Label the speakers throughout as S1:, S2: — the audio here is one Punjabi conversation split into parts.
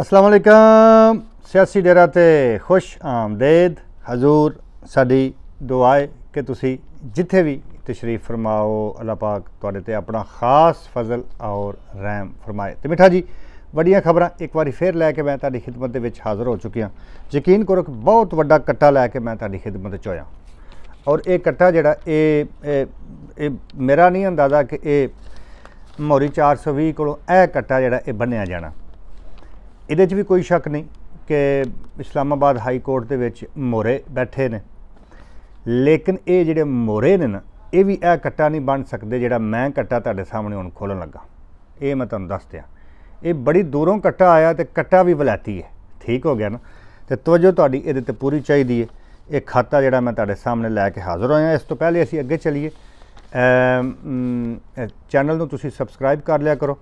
S1: ਅਸਲਾਮ ਅਲੈਕਮ ਸਿਆਸੀ ਡੇਰਾ ਤੇ ਖੁਸ਼ ਆਮਦੇਦ ਹਜ਼ੂਰ ਸਾਡੀ ਦੁਆ ਕਿ ਤੁਸੀਂ ਜਿੱਥੇ ਵੀ ਤਸ਼ਰੀਫ ਫਰਮਾਓ ਅੱਲਾਹ ਪਾਕ ਤੁਹਾਡੇ ਤੇ ਆਪਣਾ ਖਾਸ ਫਜ਼ਲ ਔਰ ਰਹਿਮ ਫਰਮਾਏ ਤੇ ਮਿੱਠਾ ਜੀ ਵੱਡੀਆਂ ਖਬਰਾਂ ਇੱਕ ਵਾਰੀ ਫੇਰ ਲੈ ਕੇ ਮੈਂ ਤੁਹਾਡੀ ਖਿਦਮਤ ਦੇ ਵਿੱਚ ਹਾਜ਼ਰ ਹੋ ਚੁੱਕਿਆ ਯਕੀਨ ਕਰੋ ਕਿ ਬਹੁਤ ਵੱਡਾ ਕੱਟਾ ਲੈ ਕੇ ਮੈਂ ਤੁਹਾਡੀ ਖਿਦਮਤ ਵਿੱਚ ਆਇਆ ਔਰ ਇਹ ਕੱਟਾ ਜਿਹੜਾ ਇਹ ਇਹ ਮੇਰਾ ਨਹੀਂ ਅੰਦਾਜ਼ਾ ਕਿ ਇਹ ਮੋਰੀ 420 ਕੋਲੋਂ ਇਹ ਕੱਟਾ ਜਿਹੜਾ ਇਹ ਬੰਨਿਆ ਜਾਣਾ ਇਹਦੇ 'ਚ ਵੀ ਕੋਈ ਸ਼ੱਕ ਨਹੀਂ ਕਿ ਇਸਲਾਮਾਬਾਦ ਹਾਈ ਕੋਰਟ ਦੇ ਵਿੱਚ ਮੋਰੇ ਬੈਠੇ ਨੇ ਲੇਕਿਨ ਇਹ ਜਿਹੜੇ ਮੋਰੇ ਨੇ ਨਾ ਇਹ ਵੀ ਇਹ ਕੱਟਾ ਨਹੀਂ ਬਣ ਸਕਦੇ ਜਿਹੜਾ ਮੈਂ ਕੱਟਾ ਤੁਹਾਡੇ ਸਾਹਮਣੇ ਹੁਣ ਖੋਲਣ ਲੱਗਾ ਇਹ ਮੈਂ ਤੁਹਾਨੂੰ ਦੱਸ ਦਿਆਂ ਇਹ ਬੜੀ ਦੂਰੋਂ ਕੱਟਾ ਆਇਆ ਤੇ ਕੱਟਾ ਵੀ ਬਲਾਤੀ ਹੈ ਠੀਕ ਹੋ ਗਿਆ ਨਾ ਤੇ ਤਵਜੋ ਤੁਹਾਡੀ ਇਹਦੇ ਤੇ ਪੂਰੀ ਚਾਹੀਦੀ ਹੈ ਇਹ ਖਾਤਾ ਜਿਹੜਾ ਮੈਂ ਤੁਹਾਡੇ ਸਾਹਮਣੇ ਲੈ ਕੇ ਹਾਜ਼ਰ ਹੋਇਆ ਇਸ ਤੋਂ ਪਹਿਲੇ ਅਸੀਂ ਅੱਗੇ ਚੱਲੀਏ ਚੈਨਲ ਨੂੰ ਤੁਸੀਂ ਸਬਸਕ੍ਰਾਈਬ ਕਰ ਲਿਆ ਕਰੋ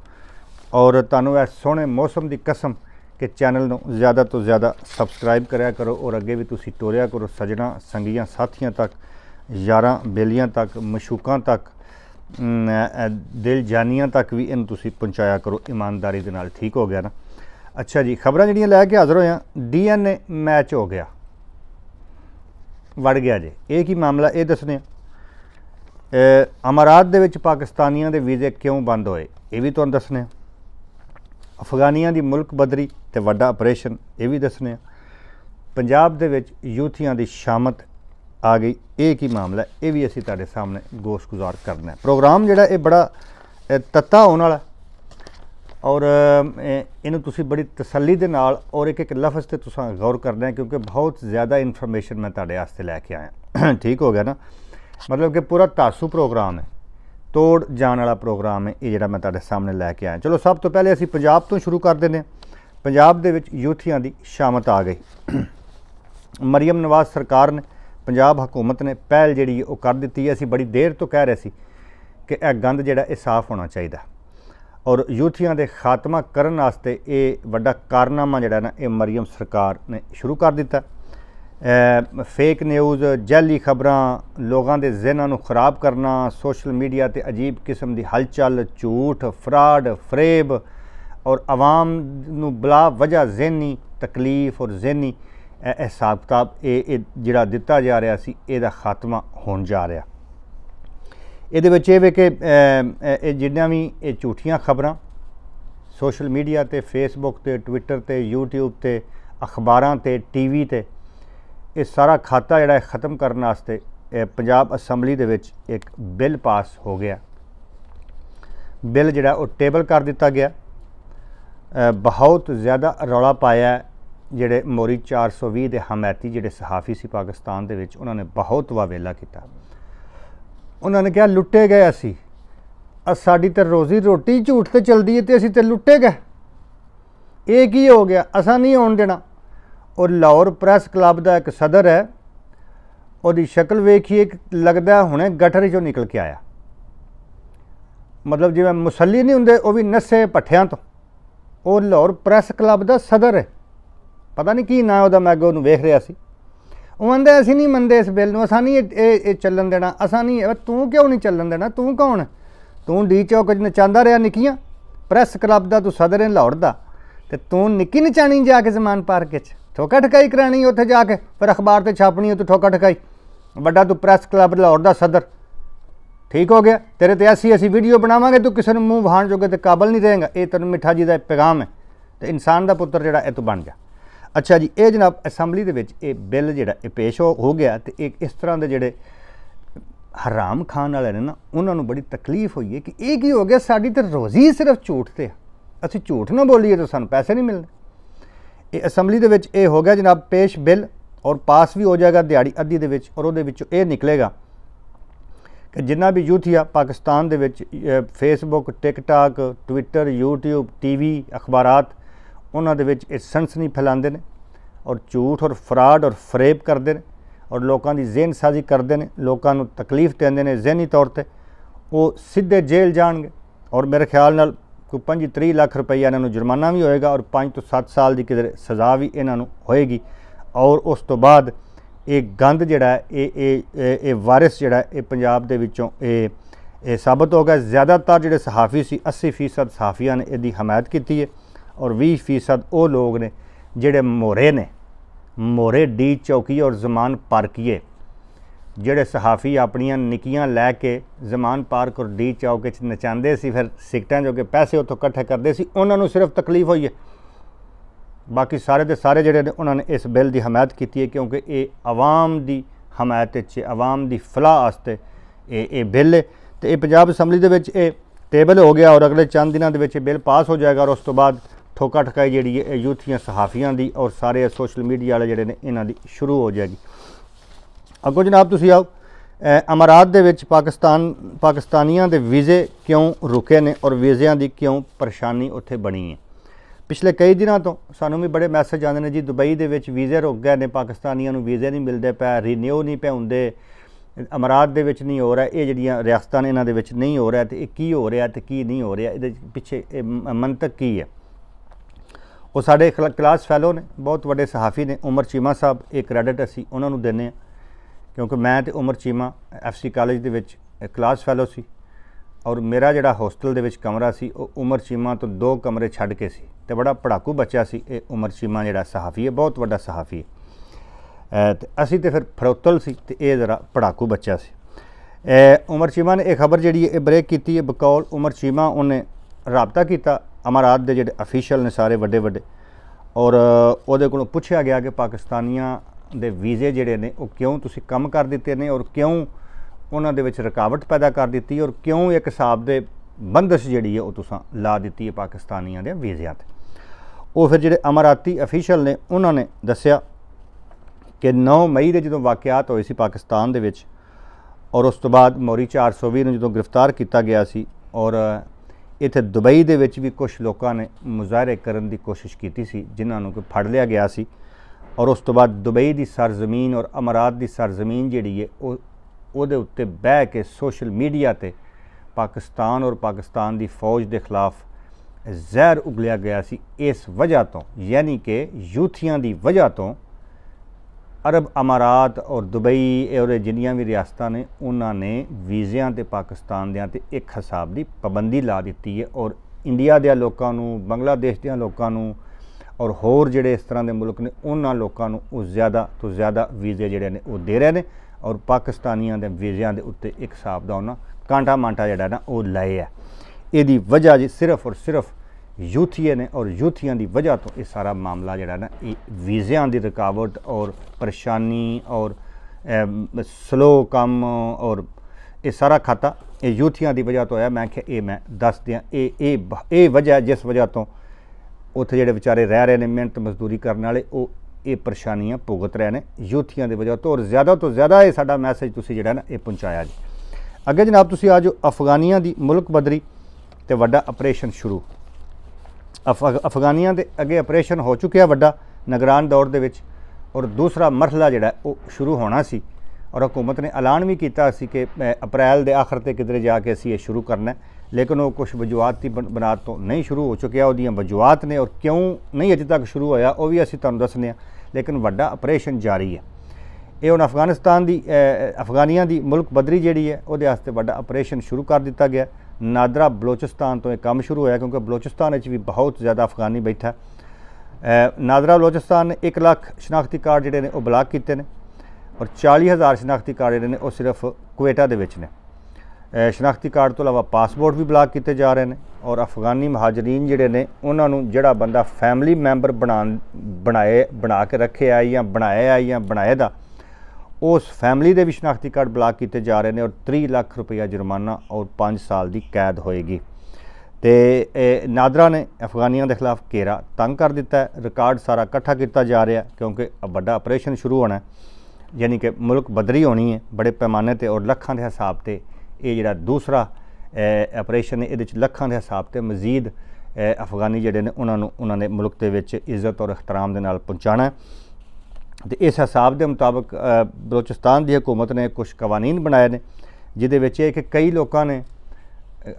S1: ਔਰ ਤੁਹਾਨੂੰ ਇਹ ਸੋਹਣੇ ਮੌਸਮ ਦੀ ਕਸਮ ਕਿ ਚੈਨਲ ਨੂੰ ਜ਼ਿਆਦਾ ਤੋਂ ਜ਼ਿਆਦਾ ਸਬਸਕ੍ਰਾਈਬ ਕਰਿਆ ਕਰੋ ਔਰ ਅੱਗੇ ਵੀ ਤੁਸੀਂ ਟੋਰਿਆ ਕਰੋ ਸਜਣਾ ਸੰਗੀਆਂ ਸਾਥੀਆਂ ਤੱਕ ਯਾਰਾਂ ਬੇਲੀਆਂ ਤੱਕ ਮਸ਼ੂਕਾਂ ਤੱਕ ਦਿਲ ਜਾਨੀਆਂ ਤੱਕ ਵੀ ਇਹਨੂੰ ਤੁਸੀਂ ਪਹੁੰਚਾਇਆ ਕਰੋ ਇਮਾਨਦਾਰੀ ਦੇ ਨਾਲ ਠੀਕ ਹੋ ਗਿਆ ਨਾ ਅੱਛਾ ਜੀ ਖਬਰਾਂ ਜਿਹੜੀਆਂ ਲੈ ਕੇ ਹਾਜ਼ਰ ਹੋਇਆ ਡੀਐਨਏ ਮੈਚ ਹੋ ਗਿਆ ਵੜ ਗਿਆ ਜੇ ਇਹ ਕੀ ਮਾਮਲਾ ਇਹ ਦੱਸਨੇ ਆ ਅਮਰਾਤ ਦੇ ਵਿੱਚ ਪਾਕਿਸਤਾਨੀਆਂ ਦੇ ਵੀਜ਼ੇ ਕਿਉਂ ਬੰਦ ਹੋਏ ਇਹ ਵੀ ਤੁਹਾਨੂੰ ਦੱਸਨੇ ਆ ਅਫਗਾਨੀਆਂ ਦੀ ਮੁਲਕ ਬਦਰੀ ਤੇ ਵੱਡਾ ਆਪਰੇਸ਼ਨ ਇਹ ਵੀ ਦੱਸਨੇ ਆ ਪੰਜਾਬ ਦੇ ਵਿੱਚ ਯੂਥੀਆਂ ਦੀ ਸ਼ਾਮਤ ਆ ਗਈ ਇਹ ਕੀ ਮਾਮਲਾ ਇਹ ਵੀ ਅਸੀਂ ਤੁਹਾਡੇ ਸਾਹਮਣੇ ਗੋਸ਼ ਗੁਜ਼ਾਰ ਕਰਨਾ ਪ੍ਰੋਗਰਾਮ ਜਿਹੜਾ ਇਹ ਬੜਾ ਤੱਤਾ ਹੋਣ ਵਾਲਾ ਔਰ ਇਹਨੂੰ ਤੁਸੀਂ ਬੜੀ ਤਸੱਲੀ ਦੇ ਨਾਲ ਔਰ ਇੱਕ ਇੱਕ ਲਫ਼ਜ਼ ਤੇ ਤੁਸੀਂ ਗੌਰ ਕਰਨਾ ਹੈ ਕਿਉਂਕਿ ਬਹੁਤ ਜ਼ਿਆਦਾ ਇਨਫੋਰਮੇਸ਼ਨ ਮੈਂ ਤੁਹਾਡੇ ਵਾਸਤੇ ਲੈ ਕੇ ਆਇਆ ਠੀਕ ਹੋ ਗਿਆ ਨਾ ਮਤਲਬ ਕਿ ਪੂਰਾ ਤਾਸੂ ਪ੍ਰੋਗਰਾਮ ਹੈ ਤੋੜ ਜਾਣ ਵਾਲਾ ਪ੍ਰੋਗਰਾਮ ਹੈ ਇਹ ਜਿਹੜਾ ਮੈਂ ਤੁਹਾਡੇ ਸਾਹਮਣੇ ਲੈ ਕੇ ਆਇਆ ਚਲੋ ਸਭ ਤੋਂ ਪਹਿਲੇ ਅਸੀਂ ਪੰਜਾਬ ਤੋਂ ਸ਼ੁਰੂ ਕਰ ਦਿੰਦੇ ਹਾਂ ਪੰਜਾਬ ਦੇ ਵਿੱਚ ਯੂਥੀਆਂ ਦੀ ਸ਼ਾਮਤ ਆ ਗਈ ਮਰੀਮ ਨਵਾਜ਼ ਸਰਕਾਰ ਨੇ ਪੰਜਾਬ ਹਕੂਮਤ ਨੇ ਪਹਿਲ ਜਿਹੜੀ ਉਹ ਕਰ ਦਿੱਤੀ ਅਸੀਂ ਬੜੀ ਦੇਰ ਤੋਂ ਕਹਿ ਰਹੇ ਸੀ ਕਿ ਇਹ ਗੰਦ ਜਿਹੜਾ ਇਹ ਸਾਫ਼ ਹੋਣਾ ਚਾਹੀਦਾ ਔਰ ਯੂਥੀਆਂ ਦੇ ਖਾਤਮਾ ਕਰਨ ਵਾਸਤੇ ਇਹ ਵੱਡਾ ਕਾਰਨਾਮਾ ਜਿਹੜਾ ਨਾ ਇਹ ਮਰੀਮ ਸਰਕਾਰ ਨੇ ਸ਼ੁਰੂ ਕਰ ਦਿੱਤਾ ਫੇਕ ਨਿਊਜ਼ ਜਾਲੀ ਖਬਰਾਂ ਲੋਕਾਂ ਦੇ ਜ਼ਿਹਨਾਂ ਨੂੰ ਖਰਾਬ ਕਰਨਾ ਸੋਸ਼ਲ ਮੀਡੀਆ ਤੇ ਅਜੀਬ ਕਿਸਮ ਦੀ ਹਲਚਲ ਝੂਠ ਫਰਾਡ ਫਰੇਬ ਔਰ ਆਵਾਮ ਨੂੰ ਬਲਾ ਵਜ੍ਹਾ ਜ਼ਿਹਨੀ ਤਕਲੀਫ ਔਰ ਜ਼ਿਹਨੀ ਹਿਸਾਬ ਕਿਤਾਬ ਇਹ ਜਿਹੜਾ ਦਿੱਤਾ ਜਾ ਰਿਹਾ ਸੀ ਇਹਦਾ ਖਾਤਮਾ ਹੋਣ ਜਾ ਰਿਹਾ ਇਹਦੇ ਵਿੱਚ ਇਹ ਵੇ ਕਿ ਇਹ ਜਿੰਨਾ ਵੀ ਇਹ ਝੂਠੀਆਂ ਖਬਰਾਂ ਸੋਸ਼ਲ ਮੀਡੀਆ ਤੇ ਫੇਸਬੁੱਕ ਤੇ ਟਵਿੱਟਰ ਤੇ YouTube ਤੇ ਅਖਬਾਰਾਂ ਤੇ ਟੀਵੀ ਤੇ ਇਹ ਸਾਰਾ ਖਾਤਾ ਜਿਹੜਾ ਹੈ ਖਤਮ ਕਰਨ ਵਾਸਤੇ ਪੰਜਾਬ ਅਸੈਂਬਲੀ ਦੇ ਵਿੱਚ ਇੱਕ ਬਿੱਲ ਪਾਸ ਹੋ ਗਿਆ ਬਿੱਲ ਜਿਹੜਾ ਉਹ ਟੇਬਲ ਕਰ ਦਿੱਤਾ ਗਿਆ ਬਹੁਤ ਜ਼ਿਆਦਾ ਰੌਲਾ ਪਾਇਆ ਜਿਹੜੇ ਮੋਰੀ 420 ਦੇ ਹਮਾਇਤੀ ਜਿਹੜੇ ਸਹਾਫੀ ਸੀ ਪਾਕਿਸਤਾਨ ਦੇ ਵਿੱਚ ਉਹਨਾਂ ਨੇ ਬਹੁਤ ਵਾਵੇਲਾ ਕੀਤਾ ਉਹਨਾਂ ਨੇ ਕਿਹਾ ਲੁੱਟੇ ਗਏ ਅਸੀਂ ਸਾਡੀ ਤਾਂ ਰੋਜ਼ੀ ਰੋਟੀ ਝੂਠ ਤੇ ਚਲਦੀ ਹੈ ਤੇ ਅਸੀਂ ਤੇ ਲੁੱਟੇ ਗਏ ਇਹ ਕੀ ਹੋ ਗਿਆ ਅਸਾਂ ਨਹੀਂ ਆਉਣ ਦੇਣਾ ਉਹ ਲਾਹੌਰ ਪ੍ਰੈਸ ਕਲੱਬ ਦਾ ਇੱਕ ਸਦਰ ਹੈ ਉਹਦੀ ਸ਼ਕਲ ਵੇਖੀਏ ਲੱਗਦਾ ਹੁਣੇ ਗਟਰ ਚੋਂ ਨਿਕਲ ਕੇ ਆਇਆ ਮਤਲਬ ਜਿਵੇਂ ਮੁਸੱਲੀ ਨਹੀਂ ਹੁੰਦੇ ਉਹ ਵੀ ਨਸੇ ਪੱਠਿਆਂ ਤੋਂ ਉਹ ਲਾਹੌਰ ਪ੍ਰੈਸ ਕਲੱਬ ਦਾ ਸਦਰ ਹੈ ਪਤਾ ਨਹੀਂ ਕੀ ਨਾਂ ਉਹਦਾ ਮੈਂ ਉਹਨੂੰ ਵੇਖ ਰਿਹਾ ਸੀ ਉਹ ਕਹਿੰਦਾ ਅਸੀਂ ਨਹੀਂ ਮੰਨਦੇ ਇਸ ਬਿੱਲ ਨੂੰ ਅਸਾਂ ਨਹੀਂ ਇਹ ਇਹ ਚੱਲਣ ਦੇਣਾ ਅਸਾਂ ਨਹੀਂ ਤੂੰ ਕਿਉਂ ਨਹੀਂ ਚੱਲਣ ਦੇਣਾ ਤੂੰ ਕੌਣ ਤੂੰ ਡੀ ਚੌਕ ਜਿਹਾ ਚਾਹੁੰਦਾ ਰਿਹਾ ਨਿੱਕੀਆਂ ਪ੍ਰੈਸ ਕਲੱਬ ਦਾ ਤੂੰ ਸਦਰ ਹੈ ਲਾਹੌਰ ਦਾ ਤੇ ਤੂੰ ਨਿੱਕੀ ਨਚਾਣੀ ਜਾ ਕੇ ਜ਼ਮਾਨ ਪਾਰਕ ਵਿੱਚ ਠੋਕਾ ਠਕਾਈ ਕਰਾਣੀ ਉੱਥੇ ਜਾ ਕੇ ਫਿਰ ਅਖਬਾਰ ਤੇ ਛਾਪਣੀ ਤੂੰ ਠੋਕਾ ਠਕਾਈ ਵੱਡਾ ਤੂੰ ਪ੍ਰੈਸ ਕਲੱਬ ਲਾਹੌਰ ਦਾ ਸਦਰ ਠੀਕ ਹੋ ਗਿਆ ਤੇਰੇ ਤੇ ਅਸੀਂ ਅਸੀਂ ਵੀਡੀਓ ਬਣਾਵਾਂਗੇ ਤੂੰ ਕਿਸੇ ਨੂੰ ਮੂੰਹ ਭਾਣ ਜੋਗੇ ਤੇ ਕਾਬਲ ਨਹੀਂ ਰਹੇਗਾ ਇਹ ਤੈਨੂੰ ਮਿੱਠਾ ਜੀ ਦਾ ਪੈਗਾਮ ਹੈ ਤੇ ਇਨਸਾਨ ਦਾ ਪੁੱਤਰ ਜਿਹੜਾ ਇਹ ਤੂੰ ਬਣ ਜਾ ਅੱਛਾ ਜੀ ਇਹ ਜਨਾਬ ਅਸੈਂਬਲੀ ਦੇ ਵਿੱਚ ਇਹ ਬਿੱਲ ਜਿਹੜਾ ਇਹ ਪੇਸ਼ ਹੋ ਗਿਆ ਤੇ ਇੱਕ ਇਸ ਤਰ੍ਹਾਂ ਦੇ ਜਿਹੜੇ ਹਰਾਮ ਖਾਨ ਵਾਲੇ ਨੇ ਨਾ ਉਹਨਾਂ ਨੂੰ ਬੜੀ ਤਕਲੀਫ ਹੋਈ ਹੈ ਕਿ ਇਹ ਕੀ ਹੋ ਗਿਆ ਸਾਡੀ ਤੇ ਰੋਜ਼ੀ ਸਿਰਫ ਝੂਠ ਤੇ ਅਸੀਂ ਝੂਠ ਨਾ ਬੋਲੀਏ ਤਾਂ ਸਾਨੂੰ ਪੈਸੇ ਨਹੀਂ ਮਿਲਣੇ ਇਹ ਅਸੈਂਬਲੀ ਦੇ ਵਿੱਚ ਇਹ ਹੋ ਗਿਆ ਜਨਾਬ ਪੇਸ਼ ਬਿੱਲ ਔਰ ਪਾਸ ਵੀ ਹੋ ਜਾਏਗਾ ਦਿਹਾੜੀ ਅੱਧੀ ਦੇ ਵਿੱਚ ਔਰ ਉਹਦੇ ਵਿੱਚੋਂ ਇਹ ਨਿਕਲੇਗਾ ਕਿ ਜਿੰਨਾ ਵੀ ਯੂਥ ਆ ਪਾਕਿਸਤਾਨ ਦੇ ਵਿੱਚ Facebook TikTok Twitter YouTube TV ਅਖਬਾਰਾਂ ਉਹਨਾਂ ਦੇ ਵਿੱਚ ਇਹ ਸਨਸਨੀ ਫੈਲਾਉਂਦੇ ਨੇ ਔਰ ਝੂਠ ਔਰ ਫਰਾਡ ਔਰ ਫਰੇਬ ਕਰਦੇ ਨੇ ਔਰ ਲੋਕਾਂ ਦੀ ਜ਼ਿਹਨ ਸਾਜ਼ੀ ਕਰਦੇ ਨੇ ਲੋਕਾਂ ਨੂੰ ਤਕਲੀਫ ਦਿੰਦੇ ਨੇ ਜ਼ਹਿਨੀ ਤੌਰ ਤੇ ਉਹ ਸਿੱਧੇ ਜੇਲ੍ਹ ਜਾਣਗੇ ਔਰ ਮੇਰੇ ਖਿਆਲ ਨਾਲ ਕੋਈ 5-30 ਲੱਖ ਰੁਪਈਆ ਇਹਨਾਂ ਨੂੰ ਜੁਰਮਾਨਾ ਵੀ ਹੋਏਗਾ ਔਰ 5 ਤੋਂ 7 ਸਾਲ ਦੀ ਕਿਦਰ ਸਜ਼ਾ ਵੀ ਇਹਨਾਂ ਨੂੰ ਹੋਏਗੀ ਔਰ ਉਸ ਤੋਂ ਬਾਅਦ ਇਹ ਗੰਦ ਜਿਹੜਾ ਇਹ ਇਹ ਇਹ ਵਾਇਰਸ ਜਿਹੜਾ ਇਹ ਪੰਜਾਬ ਦੇ ਵਿੱਚੋਂ ਇਹ ਇਹ ਸਾਬਤ ਹੋ ਗਿਆ ਜ਼ਿਆਦਾਤਰ ਜਿਹੜੇ ਸਹਾਫੀ ਸੀ 80% ਸਹਾਫੀਆਂ ਨੇ ਇਹਦੀ ਹਮਾਇਤ ਕੀਤੀ ਹੈ ਔਰ 20% ਉਹ ਲੋਕ ਨੇ ਜਿਹੜੇ ਮੋਰੇ ਨੇ ਮੋਰੇ ਡੀ ਚੌਕੀ ਔਰ ਜ਼ਮਾਨ ਪਾਰਕੀਏ ਜਿਹੜੇ ਸਹਾਫੀ ਆਪਣੀਆਂ ਨਿੱਕੀਆਂ ਲੈ ਕੇ ਜ਼ਮਾਨ ਪਾਰਕ ਔਰ ਡੀ ਚੌਕ ਵਿੱਚ ਨਚਾਉਂਦੇ ਸੀ ਫਿਰ ਸਿਕਟਾਂ ਜੋ ਕਿ ਪੈਸੇ ਉਥੋਂ ਇਕੱਠੇ ਕਰਦੇ ਸੀ ਉਹਨਾਂ ਨੂੰ ਸਿਰਫ ਤਕਲੀਫ ਹੋਈ ਹੈ ਬਾਕੀ ਸਾਰੇ ਦੇ ਸਾਰੇ ਜਿਹੜੇ ਨੇ ਉਹਨਾਂ ਨੇ ਇਸ ਬਿੱਲ ਦੀ ਹਮਾਇਤ ਕੀਤੀ ਹੈ ਕਿਉਂਕਿ ਇਹ ਆਵਾਮ ਦੀ ਹਮਾਇਤ ਵਿੱਚ ਆਵਾਮ ਦੀ ਫਲਾਹ ਵਾਸਤੇ ਇਹ ਇਹ ਬਿੱਲ ਤੇ ਇਹ ਪੰਜਾਬ ਅਸੈਂਬਲੀ ਦੇ ਵਿੱਚ ਇਹ ਟੇਬਲ ਹੋ ਗਿਆ ਔਰ ਅਗਲੇ ਚੰਦ ਦਿਨਾਂ ਦੇ ਵਿੱਚ ਇਹ ਬਿੱਲ ਪਾਸ ਹੋ ਜਾਏਗਾ ਔਰ ਉਸ ਤੋਂ ਬਾਅਦ ਠੋਕਾ ਠਕਾਈ ਜਿਹੜੀ ਹੈ ਯੂਥੀਆਂ ਸਹਾਫੀਆਂ ਦੀ ਔਰ ਸਾਰੇ ਸੋਸ਼ਲ ਮੀਡੀਆ ਵਾਲੇ ਜਿਹੜੇ ਨੇ ਇਹਨਾਂ ਦੀ ਸ਼ੁਰੂ ਹੋ ਜਾਏਗੀ ਅੱਗੋ ਜਨਾਬ ਤੁਸੀਂ ਆਓ ਅਮਰਾਤ ਦੇ ਵਿੱਚ ਪਾਕਿਸਤਾਨ ਪਾਕਿਸਤਾਨੀਆਂ ਦੇ ਵੀਜ਼ੇ ਕਿਉਂ ਰੁਕੇ ਨੇ ਔਰ ਵੀਜ਼ਿਆਂ ਦੀ ਕਿਉਂ ਪਰੇਸ਼ਾਨੀ ਉੱਥੇ ਬਣੀ ਹੈ ਪਿਛਲੇ ਕਈ ਦਿਨਾਂ ਤੋਂ ਸਾਨੂੰ ਵੀ ਬੜੇ ਮੈਸੇਜ ਆਉਂਦੇ ਨੇ ਜੀ ਦੁਬਈ ਦੇ ਵਿੱਚ ਵੀਜ਼ੇ ਰੁਕ ਗਏ ਨੇ ਪਾਕਿਸਤਾਨੀਆਂ ਨੂੰ ਵੀਜ਼ੇ ਨਹੀਂ ਮਿਲਦੇ ਪਏ ਰੀਨਿਊ ਨਹੀਂ ਪਏ ਹੁੰਦੇ ਅਮਰਾਤ ਦੇ ਵਿੱਚ ਨਹੀਂ ਹੋ ਰਿਹਾ ਇਹ ਜਿਹੜੀਆਂ ਰਿਆਸਤਾਂ ਨੇ ਇਹਨਾਂ ਦੇ ਵਿੱਚ ਨਹੀਂ ਹੋ ਰਿਹਾ ਤੇ ਇਹ ਕੀ ਹੋ ਰਿਹਾ ਤੇ ਕੀ ਨਹੀਂ ਹੋ ਰਿਹਾ ਇਹਦੇ ਪਿੱਛੇ ਮੰਤਕ ਕੀ ਹੈ ਉਹ ਸਾਡੇ ਕਲਾਸ ਫੈਲੋ ਨੇ ਬਹੁਤ ਵੱਡੇ ਸਹਾਫੀ ਨੇ ਉਮਰ ਚੀਮਾ ਸਾਹਿਬ ਇਹ ਕ੍ਰੈਡਿਟ ਅਸੀਂ ਉਹਨਾਂ ਨੂੰ ਦਿੰਨੇ ਆ ਕਿਉਂਕਿ ਮੈਂ ਤੇ ਉਮਰ ਚੀਮਾ ਐਫਸੀ ਕਾਲਜ ਦੇ ਵਿੱਚ ਕਲਾਸ ਫੈਲੋ ਸੀ ਔਰ ਮੇਰਾ ਜਿਹੜਾ ਹੋਸਟਲ ਦੇ ਵਿੱਚ ਕਮਰਾ ਸੀ ਉਹ ਉਮਰ ਚੀਮਾ ਤੋਂ ਦੋ ਕਮਰੇ ਛੱਡ ਕੇ ਸੀ ਤੇ ਬੜਾ ਪੜਾਕੂ ਬੱਚਾ ਸੀ ਇਹ ਉਮਰ ਚੀਮਾ ਜਿਹੜਾ ਸਹਾਫੀ ਹੈ ਬਹੁਤ ਵੱਡਾ ਸਹਾਫੀ ਹੈ ਤੇ ਅਸੀਂ ਤੇ ਫਿਰ ਫਰੋਤਲ ਸੀ ਤੇ ਇਹ ਜ਼ਰਾ ਪੜਾਕੂ ਬੱਚਾ ਸੀ ਉਮਰ ਚੀਮਾ ਨੇ ਇਹ ਖਬਰ ਜਿਹੜੀ ਇਹ ਬ੍ਰੇਕ ਕੀਤੀ ਹੈ ਬਕੌਲ ਉਮਰ ਚੀਮਾ ਉਹਨੇ ਰਾਬਤਾ ਕੀਤਾ ਅਮਰਾਤ ਦੇ ਜਿਹੜੇ ਅਫੀਸ਼ੀਅਲ ਨੇ ਸਾਰੇ ਵੱਡੇ ਵੱਡੇ ਔਰ ਉਹਦੇ ਕੋਲੋਂ ਪੁੱਛਿਆ ਗਿਆ ਕਿ ਪਾਕਿਸਤਾਨੀਆਂ ਦੇ ਵੀਜ਼ੇ ਜਿਹੜੇ ਨੇ ਉਹ ਕਿਉਂ ਤੁਸੀਂ ਕੰਮ ਕਰ ਦਿੱਤੇ ਨੇ ਔਰ ਕਿਉਂ ਉਹਨਾਂ ਦੇ ਵਿੱਚ ਰੁਕਾਵਟ ਪੈਦਾ ਕਰ ਦਿੱਤੀ ਔਰ ਕਿਉਂ ਇੱਕ ਹਿਸਾਬ ਦੇ ਬੰਦਸ਼ ਜਿਹੜੀ ਹੈ ਉਹ ਤੁਸੀਂ ਲਾ ਦਿੱਤੀ ਹੈ ਪਾਕਿਸਤਾਨੀਆਂ ਦੇ ਵੀਜ਼ਿਆਂ ਤੇ ਉਹ ਫਿਰ ਜਿਹੜੇ ਅਮਰਾਤੀ ਅਫੀਸ਼ੀਅਲ ਨੇ ਉਹਨਾਂ ਨੇ ਦੱਸਿਆ ਕਿ 9 ਮਈ ਦੇ ਜਦੋਂ ਵਾਕਿਆਤ ਹੋਏ ਸੀ ਪਾਕਿਸਤਾਨ ਦੇ ਵਿੱਚ ਔਰ ਉਸ ਤੋਂ ਬਾਅਦ ਮੌਰੀ 420 ਨੂੰ ਜਦੋਂ ਗ੍ਰਿਫਤਾਰ ਕੀਤਾ ਗਿਆ ਸੀ ਔਰ ਇੱਥੇ ਦੁਬਈ ਦੇ ਵਿੱਚ ਵੀ ਕੁਝ ਲੋਕਾਂ ਨੇ ਮੁਜ਼ਾਹਰੇ ਕਰਨ ਦੀ ਕੋਸ਼ਿਸ਼ ਕੀਤੀ ਸੀ ਜਿਨ੍ਹਾਂ ਨੂੰ ਕਿ ਫੜ ਲਿਆ ਗਿਆ ਸੀ ਔਰ ਉਸ ਤੋਂ ਬਾਅਦ ਦੁਬਈ ਦੀ ਸਰਜ਼ਮੀਨ ਔਰ ਅਮਰਾਤ ਦੀ ਸਰਜ਼ਮੀਨ ਜਿਹੜੀ ਹੈ ਉਹ ਉਹਦੇ ਉੱਤੇ ਬਹਿ ਕੇ ਸੋਸ਼ਲ ਮੀਡੀਆ ਤੇ ਪਾਕਿਸਤਾਨ ਔਰ ਪਾਕਿਸਤਾਨ ਦੀ ਫੌਜ ਦੇ ਖਿਲਾਫ ਜ਼ਹਿਰ ਉਗਲਿਆ ਗਿਆ ਸੀ ਇਸ ਵਜ੍ਹਾ ਤੋਂ ਯਾਨੀ ਕਿ ਯੂਥੀਆਂ ਦੀ ਵਜ੍ਹਾ ਤੋਂ ਅਰਬ ਅਮਰਾਤ ਔਰ ਦੁਬਈ ਔਰ ਜਿੰਨੀਆਂ ਵੀ ਰਿਆਸਤਾਂ ਨੇ ਉਹਨਾਂ ਨੇ ਵੀਜ਼ਿਆਂ ਤੇ ਪਾਕਿਸਤਾਨ ਦੇਆਂ ਤੇ ਇੱਕ ਹਿਸਾਬ ਦੀ ਪਾਬੰਦੀ ਲਾ ਦਿੱਤੀ ਹੈ ਔਰ ਇੰਡੀਆ ਦੇ ਲੋਕਾਂ ਨੂੰ ਬੰਗਲਾਦੇਸ਼ ਦੇ ਲੋਕਾਂ ਨੂੰ ਔਰ ਹੋਰ ਜਿਹੜੇ ਇਸ ਤਰ੍ਹਾਂ ਦੇ ਮੁਲਕ ਨੇ ਉਹਨਾਂ ਲੋਕਾਂ ਨੂੰ ਉਹ ਜ਼ਿਆਦਾ ਤੋਂ ਜ਼ਿਆਦਾ ਵੀਜ਼ੇ ਜਿਹੜੇ ਨੇ ਉਹ ਦੇ ਰਹੇ ਨੇ ਔਰ ਪਾਕਿਸਤਾਨੀਆਂ ਦੇ ਵੀਜ਼ਿਆਂ ਦੇ ਉੱਤੇ ਇੱਕ ਹਿਸਾਬ ਦਾ ਉਹਨਾਂ ਕਾਂਟਾ ਮਾਂਟਾ ਜਿਹੜਾ ਨਾ ਉਹ ਲਾਏ ਆ ਇਹਦੀ ਵਜ੍ਹਾ ਜੀ ਸਿਰਫ ਔਰ ਸਿਰਫ ਯੂਥੀਏ ਨੇ ਔਰ ਯੂਥੀਆਂ ਦੀ ਵਜ੍ਹਾ ਤੋਂ ਇਹ ਸਾਰਾ ਮਾਮਲਾ ਜਿਹੜਾ ਨਾ ਇਹ ਵੀਜ਼ਿਆਂ ਦੀ ਰੁਕਾਵਟ ਔਰ ਪਰੇਸ਼ਾਨੀ ਔਰ ਸਲੋ ਕੰਮ ਔਰ ਇਹ ਸਾਰਾ ਖਾਤਾ ਇਹ ਯੂਥੀਆਂ ਦੀ ਵਜ੍ਹਾ ਤੋਂ ਆਇਆ ਮੈਂ ਕਿ ਇਹ ਮੈਂ ਦੱਸ ਦਿਆਂ ਇਹ ਇਹ ਇਹ ਵਜ੍ਹਾ ਜਿਸ ਵਜ੍ਹਾ ਤੋਂ ਉੱਥੇ ਜਿਹੜੇ ਵਿਚਾਰੇ ਰਹਿ ਰਹੇ ਨੇ ਮਿਹਨਤ ਮਜ਼ਦੂਰੀ ਕਰਨ ਵਾਲੇ ਉਹ ਇਹ ਪਰੇਸ਼ਾਨੀਆਂ ਭੁਗਤ ਰਹੇ ਨੇ ਯੂਥੀਆਂ ਦੇ ਵਜ੍ਹਾ ਤੋਂ ਔਰ ਜ਼ਿਆਦਾ ਤੋਂ ਜ਼ਿਆਦਾ ਇਹ ਸਾਡਾ ਮੈਸੇਜ ਤੁਸੀਂ ਜਿਹੜਾ ਨਾ ਇਹ ਪਹੁੰਚਾਇਆ ਜੀ ਅੱਗੇ ਜਨਾਬ ਤੁਸੀਂ ਆਜੋ ਅਫਗਾਨੀਆਂ ਦੀ ਮੁਲਕ ਬਦਰੀ ਤੇ ਵੱਡਾ ਆਪਰੇਸ਼ਨ ਸ਼ੁਰੂ ਅਫਗਾਨੀਆਂ ਦੇ ਅੱਗੇ ਆਪਰੇਸ਼ਨ ਹੋ ਚੁੱਕਿਆ ਵੱਡਾ ਨਗਰਾਨ ਦੌਰ ਦੇ ਵਿੱਚ ਔਰ ਦੂਸਰਾ ਮਰਹਲਾ ਜਿਹੜਾ ਉਹ ਸ਼ੁਰੂ ਹੋਣਾ ਸੀ ਔਰ ਹਕੂਮਤ ਨੇ ਐਲਾਨ ਵੀ ਕੀਤਾ ਸੀ ਕਿ ਅਪ੍ਰੈਲ ਦੇ ਆਖਰ ਤੇ ਕਿਧਰੇ ਜਾ ਕੇ ਅਸੀਂ ਇਹ ਸ਼ੁਰੂ ਕਰਨਾ ਹੈ ਲੇਕਿਨ ਉਹ ਕੁਝ ਵਜੂਹਾਤੀ ਬਨਾਰ ਤੋਂ ਨਹੀਂ ਸ਼ੁਰੂ ਹੋ ਚੁੱਕਿਆ ਉਹਦੀਆਂ ਵਜੂਆਤ ਨੇ ਔਰ ਕਿਉਂ ਨਹੀਂ ਅਜੇ ਤੱਕ ਸ਼ੁਰੂ ਹੋਇਆ ਉਹ ਵੀ ਅਸੀਂ ਤੁਹਾਨੂੰ ਦੱਸਨੇ ਆ ਲੇਕਿਨ ਵੱਡਾ ਆਪਰੇਸ਼ਨ ਜਾਰੀ ਹੈ ਇਹ ਹੁਣ ਅਫਗਾਨਿਸਤਾਨ ਦੀ ਅਫਗਾਨੀਆਂ ਦੀ ਮੁਲਕ ਬਦਰੀ ਜਿਹੜੀ ਹੈ ਉਹਦੇ ਵਾਸਤੇ ਵੱਡਾ ਆਪਰੇਸ਼ਨ ਸ਼ੁਰੂ ਕਰ ਦਿੱਤਾ ਗਿਆ ਨਾਦਰਾ ਬਲੋਚਿਸਤਾਨ ਤੋਂ ਇਹ ਕੰਮ ਸ਼ੁਰੂ ਹੋਇਆ ਕਿਉਂਕਿ ਬਲੋਚਿਸਤਾਨ ਵਿੱਚ ਵੀ ਬਹੁਤ ਜ਼ਿਆਦਾ ਅਫਗਾਨੀ ਬੈਠਾ ਨਾਦਰਾ ਬਲੋਚਿਸਤਾਨ ਨੇ 1 ਲੱਖ ਸ਼ਨਾਖਤੀ ਕਾਰਡ ਜਿਹੜੇ ਨੇ ਉਹ ਬਲਾਕ ਕੀਤੇ ਨੇ ਔਰ 40000 ਸ਼ਨਾਖਤੀ ਕਾਰਡ ਜਿਹੜੇ ਨੇ ਉਹ ਸਿਰਫ ਕੁਵੇਟਾ ਦੇ ਵਿੱਚ ਨੇ ਸ਼ਨਾਖਤੀ ਕਾਰਡ ਤੋਂ ਇਲਾਵਾ ਪਾਸਪੋਰਟ ਵੀ ਬਲਾਕ ਕੀਤੇ ਜਾ ਰਹੇ ਨੇ ਔਰ ਅਫਗਾਨੀ ਮਹਾਜਰੀਨ ਜਿਹੜੇ ਨੇ ਉਹਨਾਂ ਨੂੰ ਜਿਹੜਾ ਬੰਦਾ ਫੈਮਿਲੀ ਮੈਂਬਰ ਬਣਾ ਬਣਾਏ ਬਣਾ ਕੇ ਰੱਖਿਆ ਹੈ ਜਾਂ ਬਣਾਇਆ ਹੈ ਜਾਂ ਬਣਾਏ ਦਾ ਉਸ ਫੈਮਿਲੀ ਦੇ ਵੀ ਸ਼ਨਾਖਤੀ ਕਾਰਡ ਬਲਾਕ ਕੀਤੇ ਜਾ ਰਹੇ ਨੇ ਔਰ 30 ਲੱਖ ਰੁਪਇਆ ਜੁਰਮਾਨਾ ਔਰ 5 ਸਾਲ ਦੀ ਕੈਦ ਹੋਏਗੀ ਤੇ ਨਾਦਰਾ ਨੇ ਅਫਗਾਨੀਆਂ ਦੇ ਖਿਲਾਫ ਕੇਰਾ ਤੰਗ ਕਰ ਦਿੱਤਾ ਰਿਕਾਰਡ ਸਾਰਾ ਇਕੱਠਾ ਕੀਤਾ ਜਾ ਰਿਹਾ ਕਿਉਂਕਿ ਵੱਡਾ ਆਪਰੇਸ਼ਨ ਸ਼ੁਰੂ ਹੋਣਾ ਹੈ ਯਾਨੀ ਕਿ ਮੁਲਕ ਬਦਰੀ ਹੋਣੀ ਹੈ ਬੜੇ ਪੈਮਾਨੇ ਤੇ ਔਰ ਲੱਖਾਂ ਦੇ ਹਿਸਾਬ ਤੇ ਇਹ ਜਿਹੜਾ ਦੂਸਰਾ ਆਪਰੇਸ਼ਨ ਹੈ ਇਹਦੇ ਵਿੱਚ ਲੱਖਾਂ ਦੇ ਹਿਸਾਬ ਤੇ ਮਜ਼ੀਦ ਅਫਗਾਨੀ ਜਿਹੜੇ ਨੇ ਉਹਨਾਂ ਨੂੰ ਉਹਨਾਂ ਦੇ ਮੁਲਕ ਦੇ ਵਿੱਚ ਇੱਜ਼ਤ ਔਰ ਇਖਤਰਾਮ ਦੇ ਨਾਲ ਪਹੁੰਚਾਣਾ ਤੇ ਇਸ ਹਿਸਾਬ ਦੇ ਮੁਤਾਬਕ ਬਲੋਚਿਸਤਾਨ ਦੀ ਹਕੂਮਤ ਨੇ ਕੁਝ ਕਾਨੂੰਨ ਬਣਾਏ ਨੇ ਜਿਦੇ ਵਿੱਚ ਇਹ ਕਿ ਕਈ ਲੋਕਾਂ ਨੇ